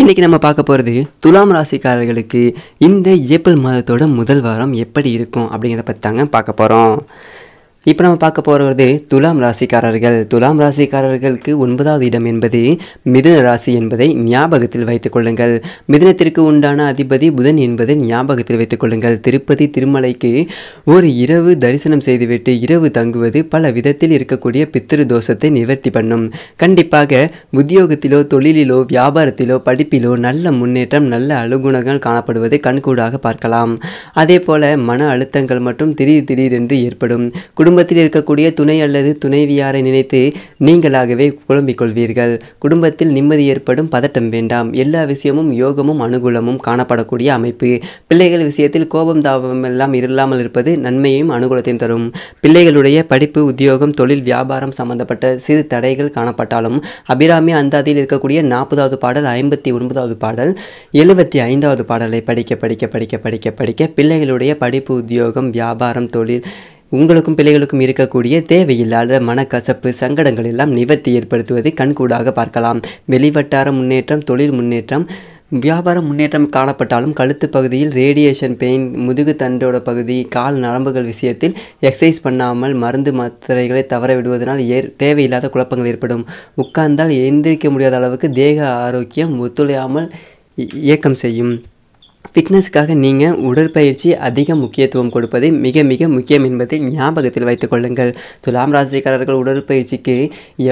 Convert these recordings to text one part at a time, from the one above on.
இன்றைக்கி நம்ம பார்க்க போகிறது துலாம் ராசிக்காரர்களுக்கு இந்த ஏப்ரல் மாதத்தோட முதல் வாரம் எப்படி இருக்கும் அப்படிங்கிறத பற்றி தாங்க பார்க்க போகிறோம் இப்போ நம்ம பார்க்க போகிறது துலாம் ராசிக்காரர்கள் துலாம் ராசிக்காரர்களுக்கு ஒன்பதாவது இடம் என்பது மிதுன ராசி என்பதை ஞாபகத்தில் வைத்துக் கொள்ளுங்கள் மிதுனத்திற்கு உண்டான அதிபதி புதன் என்பதை ஞாபகத்தில் வைத்துக் கொள்ளுங்கள் திருப்பதி திருமலைக்கு ஒரு இரவு தரிசனம் செய்துவிட்டு இரவு தங்குவது பல விதத்தில் இருக்கக்கூடிய பித்திரு தோஷத்தை நிவர்த்தி பண்ணும் கண்டிப்பாக உத்தியோகத்திலோ தொழிலிலோ வியாபாரத்திலோ படிப்பிலோ நல்ல முன்னேற்றம் நல்ல அலுகுணங்கள் காணப்படுவதை கண்கூடாக பார்க்கலாம் அதே போல மன அழுத்தங்கள் மற்றும் திடீர் திடீரென்று ஏற்படும் குடும்ப குடும்பத்தில் இருக்கக்கூடிய துணை அல்லது துணைவியாரை நினைத்து நீங்களாகவே குழம்பிக் கொள்வீர்கள் குடும்பத்தில் நிம்மதி ஏற்படும் பதட்டம் வேண்டாம் எல்லா விஷயமும் யோகமும் அனுகூலமும் காணப்படக்கூடிய அமைப்பு பிள்ளைகள் விஷயத்தில் கோபம் தாபம் எல்லாம் இல்லாமல் இருப்பது நன்மையையும் அனுகூலத்தையும் தரும் பிள்ளைகளுடைய படிப்பு உத்தியோகம் தொழில் வியாபாரம் சம்பந்தப்பட்ட சிறு தடைகள் காணப்பட்டாலும் அபிராமி அந்தாதியில் இருக்கக்கூடிய நாற்பதாவது பாடல் ஐம்பத்தி ஒன்பதாவது பாடல் எழுபத்தி ஐந்தாவது பாடலை படிக்க படிக்க படிக்க படிக்க படிக்க பிள்ளைகளுடைய படிப்பு உத்தியோகம் வியாபாரம் தொழில் உங்களுக்கும் பிள்ளைகளுக்கும் இருக்கக்கூடிய தேவையில்லாத மனக்கசப்பு சங்கடங்கள் எல்லாம் நிவர்த்தி ஏற்படுத்துவதை கண்கூடாக பார்க்கலாம் வெளிவட்டார முன்னேற்றம் தொழில் முன்னேற்றம் வியாபார முன்னேற்றம் காணப்பட்டாலும் கழுத்து பகுதியில் ரேடியேஷன் பெயின் முதுகு தண்டோட பகுதி கால் நரம்புகள் விஷயத்தில் எக்ஸசைஸ் பண்ணாமல் மருந்து மாத்திரைகளை தவற விடுவதனால் ஏற் தேவையில்லாத குழப்பங்கள் ஏற்படும் உட்கார்ந்தால் எந்திரிக்க முடியாத அளவுக்கு தேக ஆரோக்கியம் ஒத்துழையாமல் இயக்கம் செய்யும் ஃபிட்னஸ்க்காக நீங்கள் உடற்பயிற்சி அதிக முக்கியத்துவம் கொடுப்பது மிக மிக முக்கியம் என்பதை ஞாபகத்தில் வைத்துக் கொள்ளுங்கள் துலாம் ராசிக்காரர்கள் உடற்பயிற்சிக்கு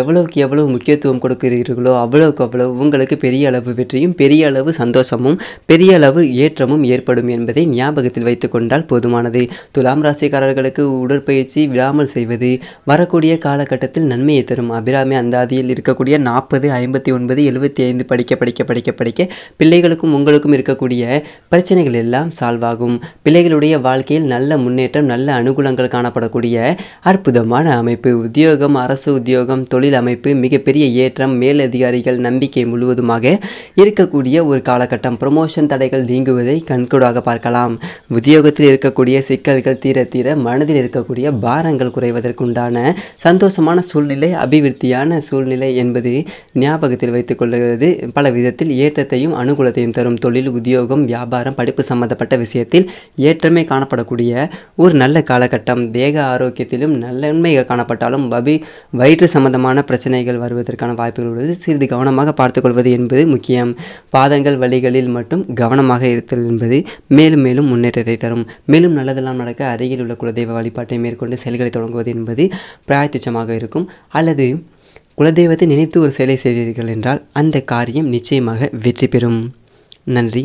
எவ்வளவுக்கு எவ்வளவு முக்கியத்துவம் கொடுக்கிறீர்களோ அவ்வளவுக்கு அவ்வளவு உங்களுக்கு பெரிய அளவு வெற்றியும் பெரிய அளவு சந்தோஷமும் பெரிய அளவு ஏற்றமும் ஏற்படும் என்பதை ஞாபகத்தில் வைத்துக்கொண்டால் போதுமானது துலாம் ராசிக்காரர்களுக்கு உடற்பயிற்சி விடாமல் செய்வது வரக்கூடிய காலகட்டத்தில் நன்மையை தரும் அபிராமி அந்தாதியில் இருக்கக்கூடிய நாற்பது ஐம்பத்தி ஒன்பது எழுபத்தி ஐந்து படிக்க படிக்க படிக்க படிக்க பிள்ளைகளுக்கும் உங்களுக்கும் இருக்கக்கூடிய பிரச்சனைகள் எல்லாம் சால்வ் ஆகும் பிள்ளைகளுடைய வாழ்க்கையில் நல்ல முன்னேற்றம் நல்ல அனுகூலங்கள் காணப்படக்கூடிய அற்புதமான அமைப்பு உத்தியோகம் அரசு உத்தியோகம் தொழில் அமைப்பு மிகப்பெரிய ஏற்றம் மேலதிகாரிகள் நம்பிக்கை முழுவதுமாக இருக்கக்கூடிய ஒரு காலகட்டம் ப்ரொமோஷன் தடைகள் நீங்குவதை கண்கூடாக பார்க்கலாம் உத்தியோகத்தில் இருக்கக்கூடிய சிக்கல்கள் தீர தீர மனதில் இருக்கக்கூடிய பாரங்கள் குறைவதற்குண்டான சந்தோஷமான சூழ்நிலை அபிவிருத்தியான சூழ்நிலை என்பது ஞாபகத்தில் வைத்துக் கொள்கிறது பல விதத்தில் ஏற்றத்தையும் அனுகூலத்தையும் தரும் தொழில் உத்தியோகம் வியாபாரம் வியாபாரம் படிப்பு சம்மந்தப்பட்ட விஷயத்தில் ஏற்றமே காணப்படக்கூடிய ஒரு நல்ல காலகட்டம் தேக ஆரோக்கியத்திலும் நல்லன்மைகள் காணப்பட்டாலும் வபி வயிற்று சம்பந்தமான பிரச்சனைகள் வருவதற்கான வாய்ப்புகள் உள்ளது சிறிது கவனமாக பார்த்துக்கொள்வது என்பது முக்கியம் பாதங்கள் வழிகளில் மட்டும் கவனமாக இருத்தல் என்பது மேலும் மேலும் முன்னேற்றத்தை தரும் மேலும் நல்லதெல்லாம் நடக்க அருகில் உள்ள குலதெய்வ வழிபாட்டை மேற்கொண்டு செயல்களை தொடங்குவது என்பது பிராயத்திச்சமாக இருக்கும் அல்லது குலதெய்வத்தை நினைத்து ஒரு செயலை செய்தீர்கள் என்றால் அந்த காரியம் நிச்சயமாக வெற்றி பெறும் நன்றி